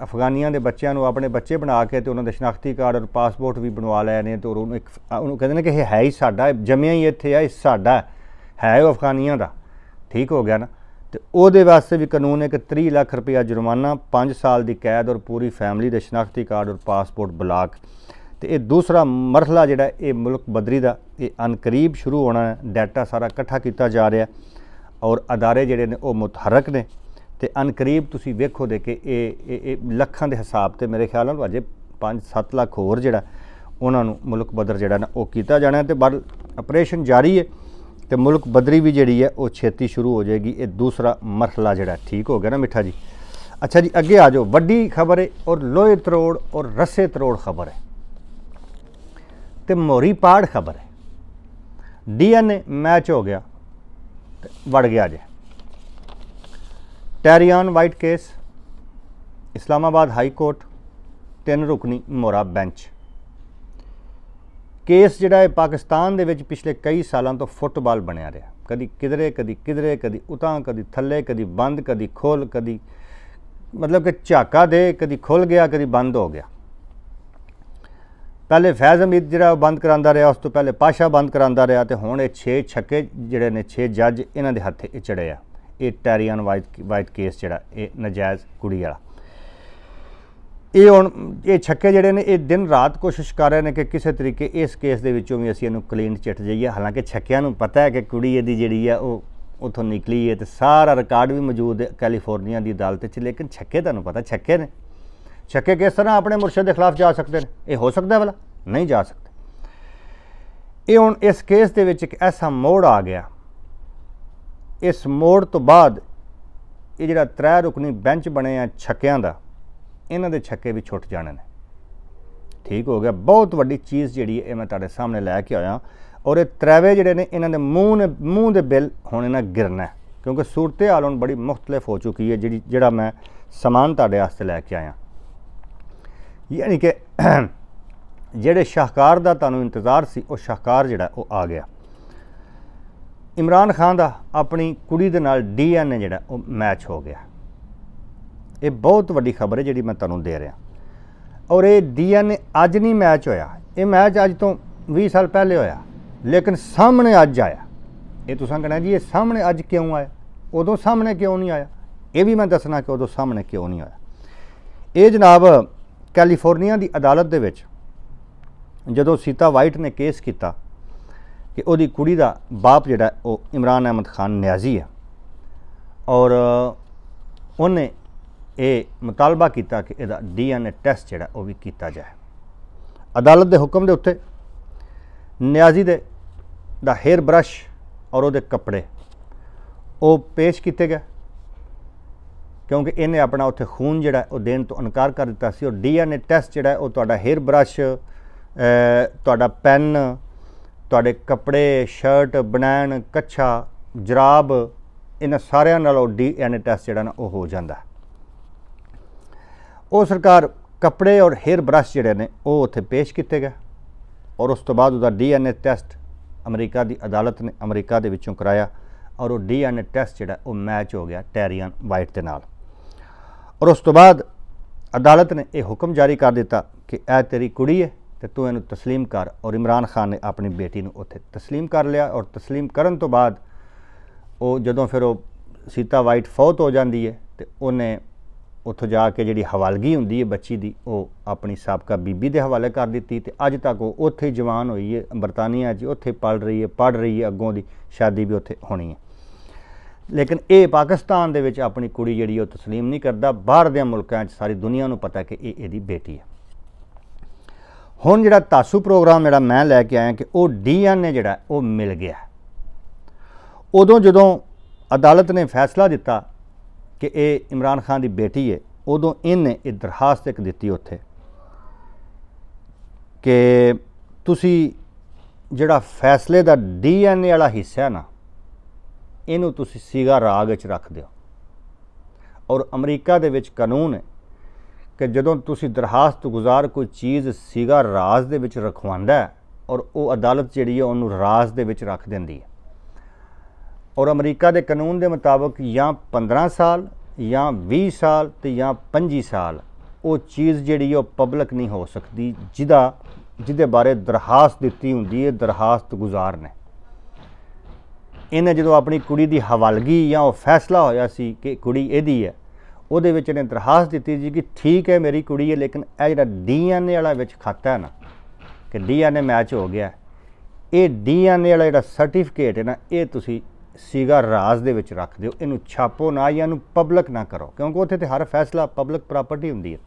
S1: ਅਫਗਾਨੀਆਂ ਦੇ ਬੱਚਿਆਂ ਨੂੰ ਆਪਣੇ ਬੱਚੇ ਬਣਾ ਕੇ ਤੇ ਉਹਨਾਂ ਦੇ ਸ਼ਨਾਖਤੀ ਕਾਰਡ ਔਰ ਪਾਸਪੋਰਟ ਵੀ ਬਣਵਾ ਲਏ ਨੇ ਤੇ ਉਹਨੂੰ ਇੱਕ ਉਹਨੂੰ ਕਹਿੰਦੇ ਨੇ ਕਿ ਇਹ ਹੈ ਹੀ ਸਾਡਾ ਜੰਮਿਆ ਹੀ ਇੱਥੇ ਆ ਇਹ ਸਾਡਾ ਹੈ ਉਹ ਅਫਗਾਨੀਆਂ ਦਾ ਠੀਕ ਹੋ ਗਿਆ ਨਾ ਤੇ ਉਹਦੇ ਵਾਸਤੇ ਵੀ ਕਾਨੂੰਨ ਹੈ ਕਿ 30 ਲੱਖ ਰੁਪਏ ਜੁਰਮਾਨਾ 5 ਸਾਲ ਦੀ ਕੈਦ ਔਰ ਪੂਰੀ ਫੈਮਿਲੀ ਦੇ ਸ਼ਨਾਖਤੀ ਕਾਰਡ ਔਰ ਪਾਸਪੋਰਟ ਬਲਾਕ ਤੇ ਇਹ ਦੂਸਰਾ ਮਰਹਲਾ ਜਿਹੜਾ ਇਹ ਮੁਲਕ ਬਦਰੀ ਦਾ ਇਹ ਅਨਕਰੀਬ ਸ਼ੁਰੂ ਹੋਣਾ ਹੈ ਡਾਟਾ ਸਾਰਾ ਇਕੱਠਾ ਕੀਤਾ ਜਾ ਰਿਹਾ ਔਰ ਅਦਾਰੇ ਜਿਹੜੇ ਨੇ ਉਹ ਮੁਤਹਰਕ ਨੇ ਤੇ ਅਨਕਰੀਬ ਤੁਸੀਂ ਵੇਖੋ ਦੇ ਕਿ ਇਹ ਇਹ ਲੱਖਾਂ ਦੇ ਹਿਸਾਬ ਤੇ ਮੇਰੇ ਖਿਆਲ ਨਾਲ ਅਜੇ 5-7 ਲੱਖ ਹੋਰ ਜਿਹੜਾ ਉਹਨਾਂ ਨੂੰ ਮੁਲਕ ਬਦਰ ਜਿਹੜਾ ਨਾ ਉਹ ਕੀਤਾ ਜਾਣਾ ਤੇ ਬਲ ਆਪਰੇਸ਼ਨ ਜਾਰੀ ਹੈ ਤੇ ਮੁਲਕ ਬਦਰੀ ਵੀ ਜਿਹੜੀ ਹੈ ਉਹ ਛੇਤੀ ਸ਼ੁਰੂ ਹੋ ਜਾਏਗੀ ਇਹ ਦੂਸਰਾ ਮਰਹਲਾ ਜਿਹੜਾ ਠੀਕ ਹੋ ਗਿਆ ਨਾ ਮਿੱਠਾ ਜੀ ਅੱਛਾ ਜੀ ਅੱਗੇ ਆ ਜਾਓ ਵੱਡੀ ਖਬਰ ਹੈ ਔਰ ਲੋਹੇ ਤਰੋੜ ਔਰ ਰਸੇ ਤਰੋੜ ਖਬਰ ਹੈ ਤੇ ਮੋਰੀ ਪਾੜ ਖਬਰ ਹੈ ਡੀਐਨਏ ਮੈਚ ਹੋ ਗਿਆ ਤੇ ਵੜ ਗਿਆ ਜੇ Tyrian White case Islamabad high court ਤਿੰਨ ਰੁਕਨੀ ਮੋਰਾ ਬੈਂਚ ਕੇਸ ਜਿਹੜਾ ਹੈ ਪਾਕਿਸਤਾਨ ਦੇ ਵਿੱਚ ਪਿਛਲੇ ਕਈ ਸਾਲਾਂ ਤੋਂ ਫੁੱਟਬਾਲ ਬਣਿਆ ਰਿਹਾ ਕਦੀ ਕਿਧਰੇ ਕਦੀ ਕਿਧਰੇ ਕਦੀ ਉਤਾਂ ਕਦੀ ਥੱਲੇ ਕਦੀ ਬੰਦ ਕਦੀ ਖੋਲ ਕਦੀ ਮਤਲਬ ਕਿ ਝਾਕਾ ਦੇ ਕਦੀ ਖੁੱਲ ਗਿਆ ਕਦੀ ਬੰਦ ਹੋ ਗਿਆ ਪਹਿਲੇ ਫੈਜ਼ ਅਮੀਦ ਜਿਹੜਾ ਬੰਦ ਕਰਾਂਦਾ ਰਿਹਾ ਉਸ ਤੋਂ ਪਹਿਲੇ ਪਾਸ਼ਾ ਬੰਦ ਕਰਾਂਦਾ ਰਿਹਾ ਤੇ ਹੁਣ ਇਹ 6 ਛੱਕੇ ਜਿਹੜੇ ਨੇ 6 ਜੱਜ ਇਹਨਾਂ ਦੇ ਹੱਥੇ ਚੜਿਆ ਇਹ ਟੈਰੀਅਨ ਵਾਈਟ ਵਾਈਟ ਕੇਸ ਜਿਹੜਾ ਇਹ ਨਜਾਇਜ਼ ਕੁੜੀ ਵਾਲਾ ਇਹ ਹੁਣ ਇਹ ਛੱਕੇ ਜਿਹੜੇ ਨੇ ਇਹ ਦਿਨ ਰਾਤ ਕੋਸ਼ਿਸ਼ ਕਰ ਰਹੇ ਨੇ ਕਿ ਕਿਸੇ ਤਰੀਕੇ ਇਸ ਕੇਸ ਦੇ ਵਿੱਚੋਂ ਵੀ ਅਸੀਂ ਇਹਨੂੰ ਕਲੀਨ ਚਿੱਟ ਜਾਈਏ ਹਾਲਾਂਕਿ ਛੱਕਿਆਂ ਨੂੰ ਪਤਾ ਹੈ ਕਿ ਕੁੜੀ ਇਹਦੀ ਜਿਹੜੀ ਆ ਉਹ ਉਥੋਂ ਨਿਕਲੀ ਹੈ ਤੇ ਸਾਰਾ ਰਿਕਾਰਡ ਵੀ ਮੌਜੂਦ ਹੈ ਕੈਲੀਫੋਰਨੀਆ ਦੀ ਅਦਾਲਤ 'ਚ ਲੇਕਿਨ ਛੱਕੇ ਤੁਹਾਨੂੰ ਪਤਾ ਛੱਕੇ ਨੇ ਛੱਕੇ ਕਿਸ ਤਰ੍ਹਾਂ ਆਪਣੇ ਮੁਰਸ਼ਿਦ ਦੇ ਖਿਲਾਫ ਜਾ ਸਕਦੇ ਨੇ ਇਹ ਹੋ ਸਕਦਾ ਭਲਾ ਨਹੀਂ ਜਾ ਸਕਦੇ ਇਹ ਹੁਣ ਇਸ ਕੇਸ ਦੇ ਵਿੱਚ ਇੱਕ ਐਸਾ ਮੋੜ ਆ ਗਿਆ ਇਸ ਮੋੜ ਤੋਂ ਬਾਅਦ ਇਹ ਜਿਹੜਾ ਤ੍ਰੈ ਰੁਕਨੀ ਬੈਂਚ ਬਣਿਆ ਛੱਕਿਆਂ ਦਾ ਇਹਨਾਂ ਦੇ ਛੱਕੇ ਵੀ ਛੁੱਟ ਜਾਣੇ ਨੇ ਠੀਕ ਹੋ ਗਿਆ ਬਹੁਤ ਵੱਡੀ ਚੀਜ਼ ਜਿਹੜੀ ਇਹ ਮੈਂ ਤੁਹਾਡੇ ਸਾਹਮਣੇ ਲੈ ਕੇ ਆਇਆ ਔਰ ਇਹ ਤਰੇਵੇ ਜਿਹੜੇ ਨੇ ਇਹਨਾਂ ਦੇ ਮੂੰਹ ਨੇ ਮੂੰਹ ਦੇ ਬਿੱਲ ਹੁਣ ਇਹਨਾਂ ਗਿਰਨਾ ਕਿਉਂਕਿ ਸੂਰਤੇ ਹਾਲ ਹੁਣ ਬੜੀ ਮੁxtਲਫ ਹੋ ਚੁੱਕੀ ਹੈ ਜਿਹੜੀ ਜਿਹੜਾ ਮੈਂ ਸਮਾਨ ਤੁਹਾਡੇ ਵਾਸਤੇ ਲੈ ਕੇ ਆਇਆ ਯਾਨੀ ਕਿ ਜਿਹੜੇ ਸ਼ਾਹਕਾਰ ਦਾ ਤੁਹਾਨੂੰ ਇੰਤਜ਼ਾਰ ਸੀ ਉਹ ਸ਼ਾਹਕਾਰ ਜਿਹੜਾ ਉਹ ਆ ਗਿਆ ਇਮਰਾਨ ਖਾਨ ਦਾ ਆਪਣੀ ਕੁੜੀ ਦੇ ਨਾਲ ਡੀਐਨਏ ਜਿਹੜਾ ਉਹ ਮੈਚ ਹੋ ਗਿਆ ਇਹ ਬਹੁਤ ਵੱਡੀ ਖਬਰ ਹੈ ਜਿਹੜੀ ਮੈਂ ਤੁਹਾਨੂੰ ਦੇ ਰਿਹਾ ਔਰ ਇਹ ਡੀਐਨ ਅੱਜ ਨਹੀਂ ਮੈਚ ਹੋਇਆ ਇਹ ਮੈਚ ਅੱਜ ਤੋਂ 20 ਸਾਲ ਪਹਿਲੇ ਹੋਇਆ ਲੇਕਿਨ ਸਾਹਮਣੇ ਅੱਜ ਆਇਆ ਇਹ ਤੁਸੀਂ ਕਹਣਾ ਜੀ ਇਹ ਸਾਹਮਣੇ ਅੱਜ ਕਿਉਂ ਆਇਆ ਉਦੋਂ ਸਾਹਮਣੇ ਕਿਉਂ ਨਹੀਂ ਆਇਆ ਇਹ ਵੀ ਮੈਂ ਦੱਸਣਾ ਕਿ ਉਦੋਂ ਸਾਹਮਣੇ ਕਿਉਂ ਨਹੀਂ ਆਇਆ ਇਹ ਜਨਾਬ ਕੈਲੀਫੋਰਨੀਆ ਦੀ ਅਦਾਲਤ ਦੇ ਵਿੱਚ ਜਦੋਂ ਸੀਤਾ ਵਾਈਟ ਨੇ ਕੇਸ ਕੀਤਾ ਕਿ ਉਹਦੀ ਕੁੜੀ ਦਾ ਬਾਪ ਜਿਹੜਾ ਉਹ ਇਮਰਾਨ ਅਹਿਮਦ ਖਾਨ ਨਿਆਜ਼ੀ ਆ ਔਰ ਉਹਨੇ ਇਹ ਮੁਤਾਲਬਾ ਕੀਤਾ ਕਿ ਇਹਦਾ ਡੀਐਨਏ ਟੈਸਟ ਜਿਹੜਾ ਉਹ ਵੀ ਕੀਤਾ ਜਾਏ ਅਦਾਲਤ ਦੇ ਹੁਕਮ ਦੇ ਉੱਤੇ ਨਿਆਜ਼ੀ ਦੇ ਦਾ ਹੇਅਰ ਬਰਸ਼ ਔਰ ਉਹਦੇ ਕੱਪੜੇ ਉਹ ਪੇਸ਼ ਕੀਤੇ ਗਏ ਕਿਉਂਕਿ ਇਹਨੇ ਆਪਣਾ ਉੱਥੇ ਖੂਨ ਜਿਹੜਾ ਉਹ ਦੇਣ ਤੋਂ ਇਨਕਾਰ ਕਰ ਦਿੱਤਾ ਸੀ ਔਰ ਡੀਐਨਏ ਟੈਸਟ ਜਿਹੜਾ ਉਹ ਤੁਹਾਡਾ ਹੇਅਰ ਬਰਸ਼ ਤੁਹਾਡਾ ਪੈਨ ਤੁਹਾਡੇ ਕੱਪੜੇ ਸ਼ਰਟ ਬਣਾਣ ਕੱਛਾ ਜਰਾਬ ਇਹਨਾਂ ਸਾਰਿਆਂ ਨਾਲ ਉਹ ਡੀਐਨਏ ਟੈਸਟ ਜਿਹੜਾ ਨਾ ਉਹ ਹੋ ਜਾਂਦਾ ਉਹ ਸਰਕਾਰ ਕੱਪੜੇ ਔਰ ਹੇਅਰ ਬ੍ਰਸ਼ ਜਿਹੜੇ ਨੇ ਉਹ ਉੱਥੇ ਪੇਸ਼ ਕੀਤੇ ਗਏ ਔਰ ਉਸ ਤੋਂ ਬਾਅਦ ਉਹਦਾ ਡੀਐਨਏ ਟੈਸਟ ਅਮਰੀਕਾ ਦੀ ਅਦਾਲਤ ਨੇ ਅਮਰੀਕਾ ਦੇ ਵਿੱਚੋਂ ਕਰਾਇਆ ਔਰ ਉਹ ਡੀਐਨਏ ਟੈਸਟ ਜਿਹੜਾ ਉਹ ਮੈਚ ਹੋ ਗਿਆ ਟੈਰੀਅਨ ਵਾਈਟ ਦੇ ਨਾਲ ਔਰ ਉਸ ਤੋਂ ਬਾਅਦ ਅਦਾਲਤ ਨੇ ਇਹ ਹੁਕਮ ਜਾਰੀ ਕਰ ਦਿੱਤਾ ਕਿ ਇਹ ਤੇਰੀ ਕੁੜੀ ਹੈ ਤੇ ਤੂੰ ਇਹਨੂੰ تسلیم ਕਰ ਔਰ ਇਮਰਾਨ ਖਾਨ ਨੇ ਆਪਣੀ ਬੇਟੀ ਨੂੰ ਉੱਥੇ تسلیم ਕਰ ਲਿਆ ਔਰ تسلیم ਕਰਨ ਤੋਂ ਬਾਅਦ ਉਹ ਜਦੋਂ ਫਿਰ ਉਹ ਸੀਤਾ ਵਾਈਟ ਫੌਤ ਹੋ ਜਾਂਦੀ ਹੈ ਤੇ ਉਹਨੇ ਉੱਥੋਂ ਜਾ ਕੇ ਜਿਹੜੀ ਹਵਾਲਗੀ ਹੁੰਦੀ ਹੈ ਬੱਚੀ ਦੀ ਉਹ ਆਪਣੀ ਸਾਬਕਾ ਬੀਬੀ ਦੇ ਹਵਾਲੇ ਕਰ ਦਿੱਤੀ ਤੇ ਅੱਜ ਤੱਕ ਉਹ ਉੱਥੇ ਜਵਾਨ ਹੋਈ ਹੈ ਬਰਤਾਨੀਆ 'ਚ ਉੱਥੇ ਪੜ ਰਹੀ ਹੈ ਪੜ ਰਹੀ ਹੈ ਅੱਗੋਂ ਦੀ ਸ਼ਾਦੀ ਵੀ ਉੱਥੇ ਹੋਣੀ ਹੈ ਲੇਕਿਨ ਇਹ ਪਾਕਿਸਤਾਨ ਦੇ ਵਿੱਚ ਆਪਣੀ ਕੁੜੀ ਜਿਹੜੀ ਉਹ تسلیم ਨਹੀਂ ਕਰਦਾ ਬਾਹਰ ਦੇ ਮੁਲਕਾਂ 'ਚ ਸਾਰੀ ਦੁਨੀਆ ਨੂੰ ਪਤਾ ਕਿ ਇਹ ਇਹਦੀ ਬੇਟੀ ਹੈ ਹੁਣ ਜਿਹੜਾ ਤਾਸੂ ਪ੍ਰੋਗਰਾਮ ਜਿਹੜਾ ਮੈਂ ਲੈ ਕੇ ਆਇਆ ਕਿ ਉਹ ਡੀਐਨਏ ਜਿਹੜਾ ਉਹ ਮਿਲ ਗਿਆ ਉਦੋਂ ਜਦੋਂ ਅਦਾਲਤ ਨੇ ਫੈਸਲਾ ਦਿੱਤਾ ਕਿ ਇਹ ਇਮਰਾਨ ਖਾਨ ਦੀ ਬੇਟੀ ਹੈ ਉਦੋਂ ਇਹਨੇ ਇਹ ਦਰਖਾਸਤ ਇੱਕ ਦਿੱਤੀ ਉੱਥੇ ਕਿ ਤੁਸੀਂ ਜਿਹੜਾ ਫੈਸਲੇ ਦਾ ਡੀਐਨਏ ਵਾਲਾ ਹਿੱਸਾ ਨਾ ਇਹਨੂੰ ਤੁਸੀਂ ਸੀਗਾ ਰਾਗ ਵਿੱਚ ਰੱਖ ਦਿਓ ਔਰ ਅਮਰੀਕਾ ਦੇ ਵਿੱਚ ਕਾਨੂੰਨ ਹੈ ਕਿ ਜਦੋਂ ਤੁਸੀਂ ਦਰਖਾਸਤ ਗੁਜ਼ਾਰ ਕੋਈ ਚੀਜ਼ ਸੀਗਾ ਰਾਜ ਦੇ ਵਿੱਚ ਰਖਵਾਉਂਦਾ ਔਰ ਉਹ ਅਦਾਲਤ ਜਿਹੜੀ ਹੈ ਉਹਨੂੰ ਰਾਜ ਦੇ ਵਿੱਚ ਰੱਖ ਦਿੰਦੀ ਹੈ ਔਰ ਅਮਰੀਕਾ ਦੇ ਕਾਨੂੰਨ ਦੇ ਮੁਤਾਬਕ ਜਾਂ 15 ਸਾਲ ਜਾਂ 20 ਸਾਲ ਤੇ ਜਾਂ 25 ਸਾਲ ਉਹ ਚੀਜ਼ ਜਿਹੜੀ ਉਹ ਪਬਲਿਕ ਨਹੀਂ ਹੋ ਸਕਦੀ ਜਿਹਦਾ ਜਿਹਦੇ ਬਾਰੇ ਦਰਖਾਸਤ ਦਿੱਤੀ ਹੁੰਦੀ ਹੈ ਦਰਖਾਸਤ ਗੁਜ਼ਾਰ ਨੇ ਇਹਨੇ ਜਦੋਂ ਆਪਣੀ ਕੁੜੀ ਦੀ ਹਵਾਲਗੀ ਜਾਂ ਉਹ ਫੈਸਲਾ ਹੋਇਆ ਸੀ ਕਿ ਕੁੜੀ ਇਹਦੀ ਹੈ ਉਹਦੇ ਵਿੱਚ ਇਹਨੇ ਦਰਖਾਸਤ ਦਿੱਤੀ ਜੀ ਕਿ ਠੀਕ ਹੈ ਮੇਰੀ ਕੁੜੀ ਹੈ ਲੇਕਿਨ ਇਹ ਜਿਹੜਾ ਡੀਐਨਏ ਵਾਲਾ ਵਿੱਚ ਖਾਤਾ ਹੈ ਨਾ ਕਿ ਡੀਐਨਏ ਮੈਚ ਹੋ ਗਿਆ ਇਹ ਡੀਐਨਏ ਵਾਲਾ ਜਿਹੜਾ ਸਰਟੀਫਿਕੇਟ ਹੈ ਨਾ ਇਹ ਤੁਸੀਂ ਸੀਗਾ ਰਾਜ਼ ਦੇ ਵਿੱਚ ਰੱਖ ਦਿਓ ਇਹਨੂੰ ਛਾਪੋ ਨਾ ਜਾਂ ਇਹਨੂੰ ਪਬਲਿਕ ਨਾ ਕਰੋ ਕਿਉਂਕਿ ਉੱਥੇ ਤੇ ਹਰ ਫੈਸਲਾ ਪਬਲਿਕ ਪ੍ਰਾਪਰਟੀ ਹੁੰਦੀ ਹੈ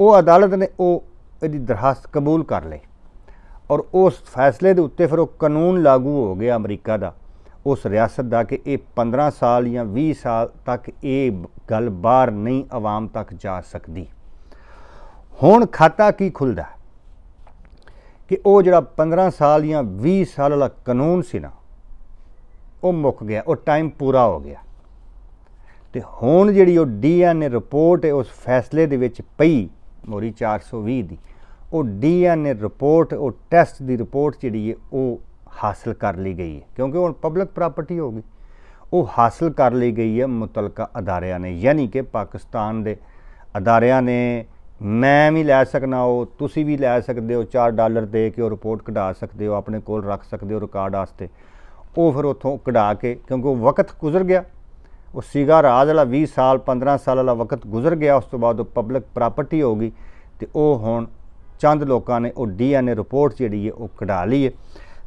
S1: ਉਹ ਅਦਾਲਤ ਨੇ ਉਹ ਇਹਦੀ ਦਰਖਾਸਤ ਕਬੂਲ ਕਰ ਲਈ ਔਰ ਉਸ ਫੈਸਲੇ ਦੇ ਉੱਤੇ ਫਿਰ ਉਹ ਕਾਨੂੰਨ ਲਾਗੂ ਹੋ ਗਿਆ ਅਮਰੀਕਾ ਦਾ ਉਸ ਰਿਆਸਤ ਦਾ ਕਿ ਇਹ 15 ਸਾਲ ਜਾਂ 20 ਸਾਲ ਤੱਕ ਇਹ ਗੱਲ ਬਾਹਰ ਨਹੀਂ ਆਵਾਮ ਤੱਕ ਜਾ ਸਕਦੀ ਹੁਣ ਖਾਤਾ ਕੀ ਖੁੱਲਦਾ ਕਿ ਉਹ ਜਿਹੜਾ 15 ਸਾਲ ਜਾਂ 20 ਸਾਲ ਵਾਲਾ ਕਾਨੂੰਨ ਸੀ ਨਾ ਉਹ ਮੁੱਕ ਗਿਆ ਉਹ ਟਾਈਮ ਪੂਰਾ ਹੋ ਗਿਆ ਤੇ ਹੁਣ ਜਿਹੜੀ ਉਹ ਡੀਐਨਏ ਰਿਪੋਰਟ ਹੈ ਉਸ ਫੈਸਲੇ ਦੇ ਵਿੱਚ ਪਈ ਮੋਰੀ 420 ਦੀ ਉਹ ਡੀਐਨਏ ਰਿਪੋਰਟ ਉਹ ਟੈਸਟ ਦੀ ਰਿਪੋਰਟ ਜਿਹੜੀ ਹੈ ਉਹ ਹਾਸਲ ਕਰ ਲਈ ਗਈ ਹੈ ਕਿਉਂਕਿ ਹੁਣ ਪਬਲਿਕ ਪ੍ਰਾਪਰਟੀ ਹੋ ਗਈ ਉਹ ਹਾਸਲ ਕਰ ਲਈ ਗਈ ਹੈ ਮੁਤਲਕਾ ਅਦਾਰਿਆਂ ਨੇ ਯਾਨੀ ਕਿ ਪਾਕਿਸਤਾਨ ਦੇ ਅਦਾਰਿਆਂ ਨੇ ਮੈਂ ਵੀ ਲੈ ਸਕਣਾ ਉਹ ਤੁਸੀਂ ਵੀ ਲੈ ਸਕਦੇ ਹੋ 4 ਡਾਲਰ ਦੇ ਕੇ ਉਹ ਰਿਪੋਰਟ ਕਢਾ ਸਕਦੇ ਹੋ ਆਪਣੇ ਕੋਲ ਰੱਖ ਸਕਦੇ ਹੋ ਰਿਕਾਰਡ ਵਾਸਤੇ ਉਹ ਫਿਰ ਉੱਥੋਂ ਕਢਾ ਕੇ ਕਿਉਂਕਿ ਉਹ ਵਕਤ ਗੁਜ਼ਰ ਗਿਆ ਉਹ ਸੀਗਾ ਰਾਜ ਵਾਲਾ 20 ਸਾਲ 15 ਸਾਲ ਵਾਲਾ ਵਕਤ ਗੁਜ਼ਰ ਗਿਆ ਉਸ ਤੋਂ ਬਾਅਦ ਉਹ ਪਬਲਿਕ ਪ੍ਰਾਪਰਟੀ ਹੋ ਗਈ ਤੇ ਉਹ ਹੁਣ ਚੰਦ ਲੋਕਾਂ ਨੇ ਉਹ ਡੀਐਨਏ ਰਿਪੋਰਟ ਜਿਹੜੀ ਹੈ ਉਹ ਕਢਾ ਲਈ ਹੈ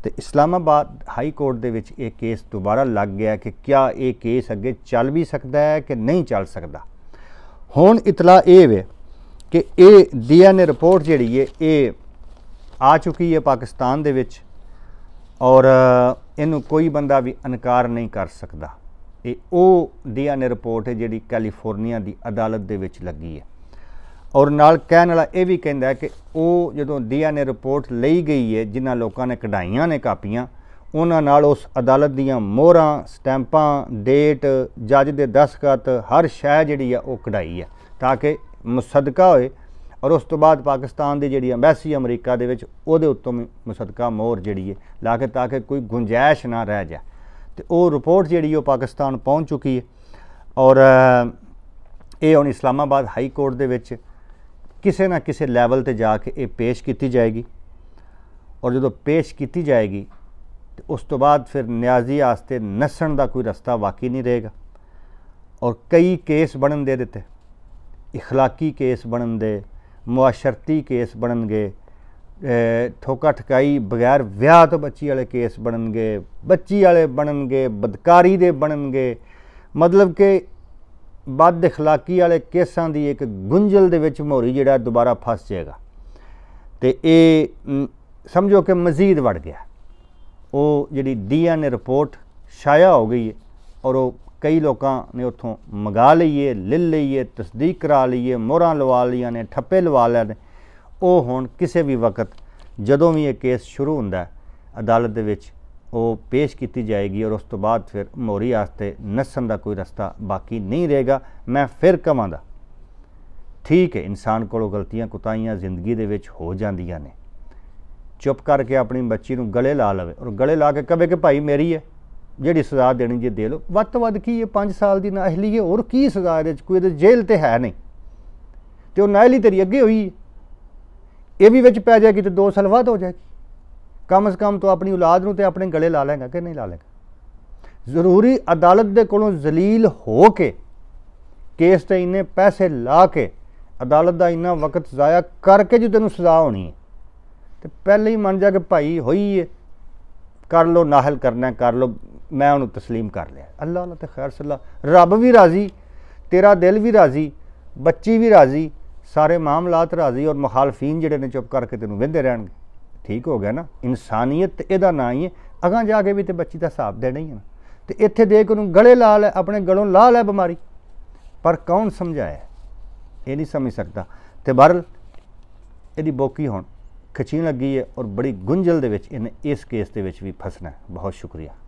S1: ਤੇ ਇਸਲਾਮਾਬਾਦ ਹਾਈ ਕੋਰਟ ਦੇ ਵਿੱਚ ਇਹ ਕੇਸ ਦੁਬਾਰਾ ਲੱਗ ਗਿਆ ਕਿ ਕਿਆ ਇਹ ਕੇਸ ਅੱਗੇ ਚੱਲ ਵੀ ਸਕਦਾ ਹੈ ਕਿ ਨਹੀਂ ਚੱਲ ਸਕਦਾ ਹੁਣ ਇਤਲਾ ਇਹ ਵੇ ਕਿ ਇਹ ਡੀਐਨਏ ਰਿਪੋਰਟ ਜਿਹੜੀ ਹੈ ਇਹ ਆ ਚੁੱਕੀ ਹੈ ਪਾਕਿਸਤਾਨ ਦੇ ਵਿੱਚ ਔਰ ਇਹਨੂੰ ਕੋਈ ਬੰਦਾ ਵੀ ਇਨਕਾਰ ਨਹੀਂ ਕਰ ਸਕਦਾ ਇਹ ਉਹ ਡੀਐਨਏ ਰਿਪੋਰਟ ਹੈ ਜਿਹੜੀ ਕੈਲੀਫੋਰਨੀਆ ਦੀ ਅਦਾਲਤ ਦੇ ਵਿੱਚ ਲੱਗੀ ਹੈ ਔਰ ਨਾਲ ਕਹਿਣ ਵਾਲਾ ਇਹ ਵੀ ਕਹਿੰਦਾ ਹੈ ਕਿ ਉਹ ਜਦੋਂ ਡੀਐਨਏ ਰਿਪੋਰਟ ਲਈ ਗਈ ਹੈ ਜਿਨ੍ਹਾਂ ਲੋਕਾਂ ਨੇ ਕਢਾਈਆਂ ਨੇ ਕਾਪੀਆਂ ਉਹਨਾਂ ਨਾਲ ਉਸ ਅਦਾਲਤ ਦੀਆਂ ਮੋਹਰਾਂ ਸਟੈਂਪਾਂ ਡੇਟ ਜੱਜ ਦੇ ਦਸਖਤ ਹਰ ਸ਼ੈ ਜਿਹੜੀ ਆ ਉਹ ਕਢਾਈ ਆ ਤਾਂ ਕਿ ਮੁਸਦਕਾ ਹੋਏ ਔਰ ਉਸ ਤੋਂ ਬਾਅਦ ਪਾਕਿਸਤਾਨ ਦੀ ਜਿਹੜੀ ਐਮਬੈਸੀ ਅਮਰੀਕਾ ਦੇ ਵਿੱਚ ਉਹਦੇ ਉੱਤੋਂ ਮੁਸਦਕਾ ਮੋਹਰ ਜਿਹੜੀ ਹੈ ਲਾ ਕੇ ਤਾਂ ਕਿ ਕੋਈ ਗੁੰਜਾਇਸ਼ ਨਾ ਰਹਿ ਜਾ ਤੇ ਉਹ ਰਿਪੋਰਟ ਜਿਹੜੀ ਉਹ ਪਾਕਿਸਤਾਨ ਪਹੁੰਚ ਚੁੱਕੀ ਹੈ ਔਰ ਇਹ ਹੁਣ ਇਸਲਾਮਾਬਾਦ ਹਾਈ ਕੋਰਟ ਦੇ ਵਿੱਚ ਕਿਸੇ ਨਾ ਕਿਸੇ ਲੈਵਲ ਤੇ ਜਾ ਕੇ ਇਹ ਪੇਸ਼ ਕੀਤੀ ਜਾਏਗੀ ਔਰ ਜਦੋਂ ਪੇਸ਼ ਕੀਤੀ ਜਾਏਗੀ ਤੇ ਉਸ ਤੋਂ ਬਾਅਦ ਫਿਰ ਨਿਆਜ਼ੀ ਆਸਤੇ ਨਸਣ ਦਾ ਕੋਈ ਰਸਤਾ ਬਾਕੀ ਨਹੀਂ ਰਹੇਗਾ ਔਰ ਕਈ ਕੇਸ ਬਣਨ ਦੇ ਦਿੱਤੇ اخلاقی ਕੇਸ ਬਣਨ ਦੇ ਮੁਆਸ਼ਰਤੀ ਕੇਸ ਬਣਨਗੇ ਠੋਕਾ ਠਕਾਈ ਬਗੈਰ ਵਿਆਹ ਤੋਂ ਬੱਚੀ ਵਾਲੇ ਕੇਸ ਬਣਨਗੇ ਬੱਚੀ ਵਾਲੇ ਬਣਨਗੇ ਬਦਕਾਰੀ ਦੇ ਬਣਨਗੇ ਮਤਲਬ ਕਿ ਬਦ اخلاقی ਵਾਲੇ ਕੇਸਾਂ ਦੀ ਇੱਕ ਗੁੰਝਲ ਦੇ ਵਿੱਚ ਮੋਰੀ ਜਿਹੜਾ ਦੁਬਾਰਾ ਫਸ ਜਾਏਗਾ ਤੇ ਇਹ ਸਮਝੋ ਕਿ ਮਜ਼ੀਦ ਵੜ ਗਿਆ ਉਹ ਜਿਹੜੀ ਡੀਐਨਏ ਰਿਪੋਰਟ ਸ਼ਾਇਆ ਹੋ ਗਈ ਹੈ ਔਰ ਉਹ ਕਈ ਲੋਕਾਂ ਨੇ ਉੱਥੋਂ ਮੰਗਾ ਲਈਏ ਲੈ ਲਈਏ ਤਸਦੀਕ ਕਰਾ ਲਈਏ ਮੋਹਰਾਂ ਲਵਾ ਲਈਆਂ ਨੇ ਠੱਪੇ ਲਵਾ ਲਏ ਨੇ ਉਹ ਹੁਣ ਕਿਸੇ ਵੀ ਵਕਤ ਜਦੋਂ ਵੀ ਇਹ ਕੇਸ ਸ਼ੁਰੂ ਹੁੰਦਾ ਅਦਾਲਤ ਦੇ ਵਿੱਚ ਉਹ ਪੇਸ਼ ਕੀਤੀ ਜਾਏਗੀ ਔਰ ਉਸ ਤੋਂ ਬਾਅਦ ਫਿਰ ਮੋਰੀ ਆਸਤੇ ਨਸਣ ਦਾ ਕੋਈ ਰਸਤਾ ਬਾਕੀ ਨਹੀਂ ਰਹੇਗਾ ਮੈਂ ਫਿਰ ਕਹਾਂਗਾ ਠੀਕ ਹੈ ਇਨਸਾਨ ਕੋਲੋਂ ਗਲਤੀਆਂ ਕੁਤਾਈਆਂ ਜ਼ਿੰਦਗੀ ਦੇ ਵਿੱਚ ਹੋ ਜਾਂਦੀਆਂ ਨੇ ਚੁੱਪ ਕਰਕੇ ਆਪਣੀ ਬੱਚੀ ਨੂੰ ਗਲੇ ਲਾ ਲਵੇ ਔਰ ਗਲੇ ਲਾ ਕੇ ਕਵੇ ਕਿ ਭਾਈ ਮੇਰੀ ਹੈ ਜਿਹੜੀ ਸਜ਼ਾ ਦੇਣੀ ਜੇ ਦੇ ਲੋ ਵੱਧ ਤੋਂ ਵੱਧ ਕੀ ਇਹ 5 ਸਾਲ ਦੀ ਨਾਹਲੀ ਹੈ ਹੋਰ ਕੀ ਸਜ਼ਾ ਇਹਦੇ ਚ ਕੋਈ ਇਹਦੇ ਜੇਲ੍ਹ ਤੇ ਹੈ ਨਹੀਂ ਤੇ ਉਹ ਨਾਹਲੀ ਤੇਰੀ ਅੱਗੇ ਹੋਈ ਇਹ ਵੀ ਵਿੱਚ ਪੈ ਜਾਏਗੀ ਤੇ 2 ਸਾਲ ਵੱਧ ਹੋ ਜਾਏਗੀ ਕਮ ਸੇ ਕਮ ਤੋਂ ਆਪਣੀ ਔਲਾਦ ਨੂੰ ਤੇ ਆਪਣੇ ਗਲੇ ਲਾ ਲੇਗਾ ਕਿ ਨਹੀਂ ਲਾ ਲੇਗਾ ਜ਼ਰੂਰੀ ਅਦਾਲਤ ਦੇ ਕੋਲੋਂ ਜ਼ਲੀਲ ਹੋ ਕੇ ਕੇਸ ਤੇ ਇੰਨੇ ਪੈਸੇ ਲਾ ਕੇ ਅਦਾਲਤ ਦਾ ਇੰਨਾ ਵਕਤ ਜ਼ਾਇਆ ਕਰਕੇ ਜੇ ਤੈਨੂੰ ਸਜ਼ਾ ਹੋਣੀ ਹੈ ਤੇ ਪਹਿਲੇ ਹੀ ਮੰਨ ਜਾ ਕਿ ਭਾਈ ਹੋਈ ਹੈ ਕਰ ਲੋ ਨਾਹਲ ਕਰਨਾ ਕਰ ਲੋ ਮੈਂ ਉਹਨੂੰ تسلیم ਕਰ ਲਿਆ ਅੱਲਾਹ ਅੱਲਾ ਤੇ ਖੈਰ ਸੱਲਾ ਰੱਬ ਵੀ ਰਾਜ਼ੀ ਤੇਰਾ ਦਿਲ ਵੀ ਰਾਜ਼ੀ ਬੱਚੀ ਵੀ ਰਾਜ਼ੀ ਸਾਰੇ ਮਾਮਲਾਤ ਰਾਜ਼ੀ ਔਰ ਮੁਖਾਲਫੀਨ ਜਿਹੜੇ ਨੇ ਚੁੱਪ ਕਰਕੇ ਤੈਨੂੰ ਵਿੰਦੇ ਰਹਿਣਗੇ ਠੀਕ ਹੋ ਗਿਆ ਨਾ ਇਨਸਾਨੀਅਤ ਇਹਦਾ ਨਾਂ ਹੀ ਹੈ ਅਗਾਂ ਜਾ ਕੇ ਵੀ ਤੇ ਬੱਚੀ ਦਾ ਹਿਸਾਬ ਦੇਣਾ ਹੀ ਹੈ ਤੇ ਇੱਥੇ ਦੇਖ ਉਹਨੂੰ ਗਲੇ ਲਾਲ ਹੈ ਆਪਣੇ ਗਲੋਂ ਲਾਲ ਹੈ ਬਿਮਾਰੀ ਪਰ ਕੌਣ ਸਮਝਾਇਆ ਇਹ ਨਹੀਂ ਸਮਝ ਸਕਦਾ ਤੇ ਬਰਲ ਇਹਦੀ ਬੋਕੀ ਹੁਣ ਖਿੱਚਣ ਲੱਗੀ ਹੈ ਔਰ ਬੜੀ ਗੁੰਝਲ ਦੇ ਵਿੱਚ ਇਹਨੇ ਇਸ ਕੇਸ ਦੇ ਵਿੱਚ ਵੀ ਫਸਣਾ ਬਹੁਤ ਸ਼ੁਕਰੀਆ